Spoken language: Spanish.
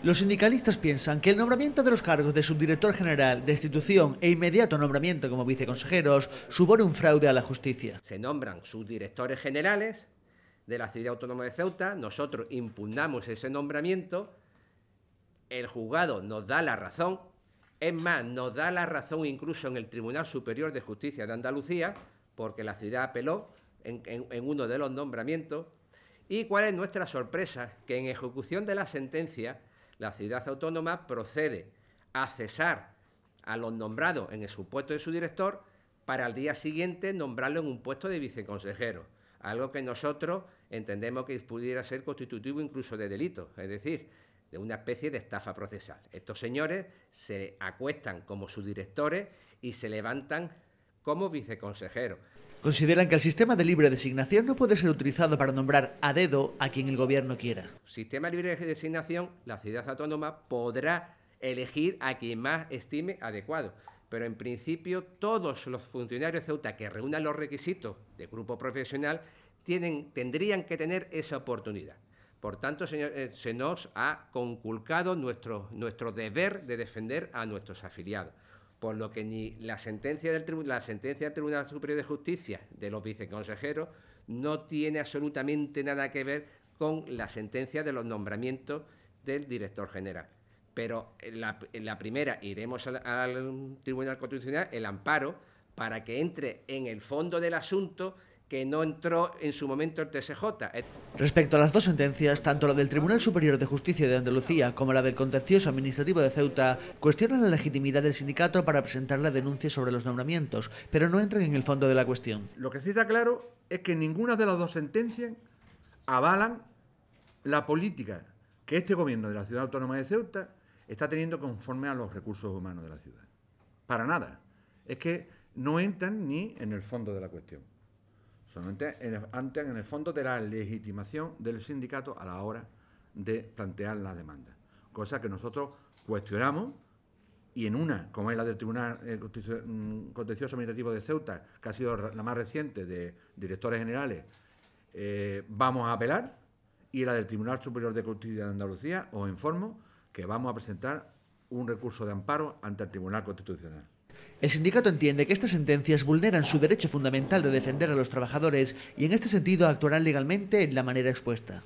Los sindicalistas piensan que el nombramiento de los cargos de subdirector general, institución e inmediato nombramiento como viceconsejeros supone un fraude a la justicia. Se nombran subdirectores generales de la ciudad autónoma de Ceuta, nosotros impugnamos ese nombramiento, el juzgado nos da la razón, es más, nos da la razón incluso en el Tribunal Superior de Justicia de Andalucía, porque la ciudad apeló en uno de los nombramientos, y cuál es nuestra sorpresa, que en ejecución de la sentencia, la ciudad autónoma procede a cesar a los nombrados en el supuesto de su director para al día siguiente nombrarlo en un puesto de viceconsejero, algo que nosotros entendemos que pudiera ser constitutivo incluso de delito, es decir, de una especie de estafa procesal. Estos señores se acuestan como subdirectores y se levantan como viceconsejeros. Consideran que el sistema de libre designación no puede ser utilizado para nombrar a dedo a quien el gobierno quiera. Sistema de libre designación, la ciudad autónoma podrá elegir a quien más estime adecuado. Pero en principio todos los funcionarios de Ceuta que reúnan los requisitos de grupo profesional tendrían que tener esa oportunidad. Por tanto, señor, eh, se nos ha conculcado nuestro deber de defender a nuestros afiliados por lo que ni la sentencia del, del Tribunal Superior de Justicia de los viceconsejeros no tiene absolutamente nada que ver con la sentencia de los nombramientos del director general. Pero la, primera iremos al Tribunal Constitucional el amparo para que entre en el fondo del asunto que no entró en su momento el TSJ. Eh, Respecto a las dos sentencias, tanto la del Tribunal Superior de Justicia de Andalucía como la del Contencioso Administrativo de Ceuta cuestionan la legitimidad del sindicato para presentar la denuncia sobre los nombramientos, pero no entran en el fondo de la cuestión. Lo que sí está claro es que ninguna de las dos sentencias avalan la política que este gobierno de la ciudad autónoma de Ceuta está teniendo conforme a los recursos humanos de la ciudad. Para nada. Es que no entran ni en el fondo de la cuestión. Solamente en el, antes, en el fondo, de la legitimación del sindicato a la hora de plantear la demanda. Cosa que nosotros cuestionamos y en una, como es la del Tribunal eh, mm, Contencioso Administrativo de Ceuta, que ha sido la más reciente de directores generales, eh, vamos a apelar, y la del Tribunal Superior de Justicia de Andalucía, os informo que vamos a presentar un recurso de amparo ante el Tribunal Constitucional. El sindicato entiende que estas sentencias vulneran su derecho fundamental de defender a los trabajadores y en este sentido actuarán legalmente en la manera expuesta.